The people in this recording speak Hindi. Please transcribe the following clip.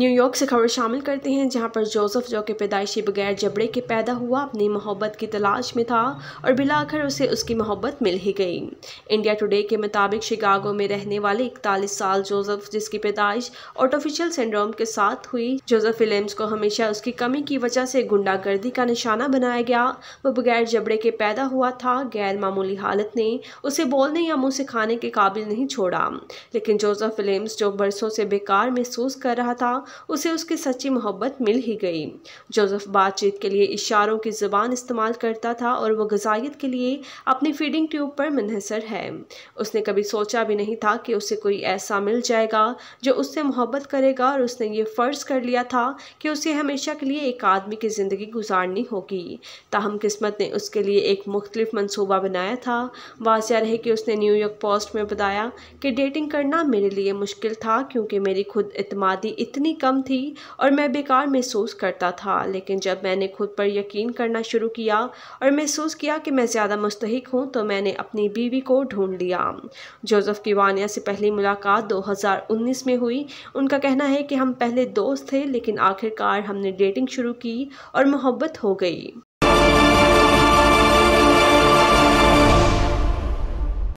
न्यूयॉर्क से खबर शामिल करते हैं जहां पर जोसेफ जो कि पैदाइशी बगैर जबड़े के पैदा हुआ अपनी मोहब्बत की तलाश में था और बिलाकर उसे उसकी मोहब्बत मिल ही गई इंडिया टुडे के मुताबिक शिकागो में रहने वाले इकतालीस साल जोसेफ जिसकी पैदाइश ऑटोफिशियल सिंड्रोम के साथ हुई जोसेफ फिल्म्स को हमेशा उसकी कमी की वजह से गुंडागर्दी का निशाना बनाया गया वह बगैर जबड़े के पैदा हुआ था गैर मामूली हालत ने उसे बोलने या मुँह से खाने के काबिल नहीं छोड़ा लेकिन जोसेफ फिल्म्स जो बरसों से बेकार महसूस कर रहा था उसे उसकी सच्ची मोहब्बत मिल ही गई जोसेफ बातचीत के लिए इशारों की ज़बान इस्तेमाल करता था और वह गजाइत के लिए अपनी फीडिंग ट्यूब पर मुनहसर है उसने कभी सोचा भी नहीं था कि उसे कोई ऐसा मिल जाएगा जो उससे मोहब्बत करेगा और उसने ये फ़र्ज़ कर लिया था कि उसे हमेशा के लिए एक आदमी की ज़िंदगी गुजारनी होगी ताहम किस्मत ने उसके लिए एक मुख्तलिफ मनसूबा बनाया था वाजिया रहे कि उसने न्यूयॉर्क पोस्ट में बताया कि डेटिंग करना मेरे लिए मुश्किल था क्योंकि मेरी खुद इतमादी इतनी कम थी और मैं बेकार महसूस करता था लेकिन जब मैंने खुद पर यकीन करना शुरू किया और महसूस किया कि मैं ज़्यादा मुस्तक हूँ तो मैंने अपनी बीवी को ढूंढ लिया जोसफ़ की वानिया से पहली मुलाकात 2019 में हुई उनका कहना है कि हम पहले दोस्त थे लेकिन आखिरकार हमने डेटिंग शुरू की और मोहब्बत हो गई